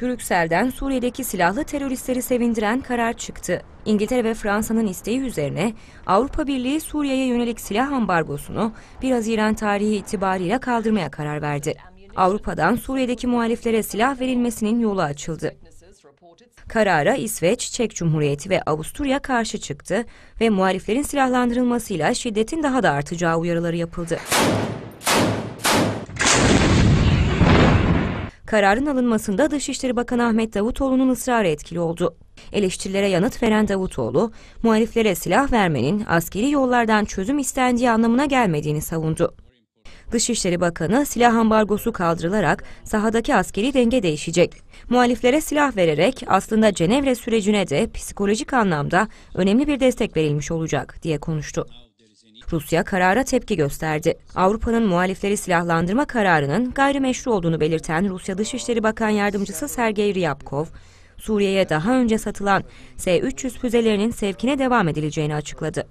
Brüksel'den Suriye'deki silahlı teröristleri sevindiren karar çıktı. İngiltere ve Fransa'nın isteği üzerine Avrupa Birliği Suriye'ye yönelik silah ambargosunu 1 Haziran tarihi itibariyle kaldırmaya karar verdi. Avrupa'dan Suriye'deki muhaliflere silah verilmesinin yolu açıldı. Karara İsveç, Çek Cumhuriyeti ve Avusturya karşı çıktı ve muhaliflerin silahlandırılmasıyla şiddetin daha da artacağı uyarıları yapıldı. Kararın alınmasında Dışişleri Bakanı Ahmet Davutoğlu'nun ısrarı etkili oldu. Eleştirilere yanıt veren Davutoğlu, muhaliflere silah vermenin askeri yollardan çözüm istendiği anlamına gelmediğini savundu. Dışişleri Bakanı silah ambargosu kaldırılarak sahadaki askeri denge değişecek. Muhaliflere silah vererek aslında Cenevre sürecine de psikolojik anlamda önemli bir destek verilmiş olacak diye konuştu. Rusya karara tepki gösterdi. Avrupa'nın muhalifleri silahlandırma kararının gayrimeşru olduğunu belirten Rusya Dışişleri Bakan Yardımcısı Sergey Ryabkov, Suriye'ye daha önce satılan S-300 füzelerinin sevkine devam edileceğini açıkladı.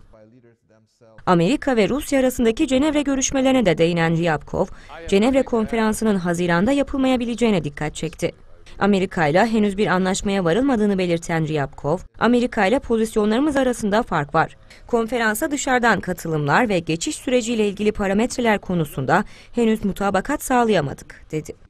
Amerika ve Rusya arasındaki Cenevre görüşmelerine de değinen Ryabkov, Cenevre konferansının Haziran'da yapılmayabileceğine dikkat çekti. Amerika ile henüz bir anlaşmaya varılmadığını belirten Ryabkov, Amerika ile pozisyonlarımız arasında fark var. Konferansa dışarıdan katılımlar ve geçiş süreciyle ilgili parametreler konusunda henüz mutabakat sağlayamadık, dedi.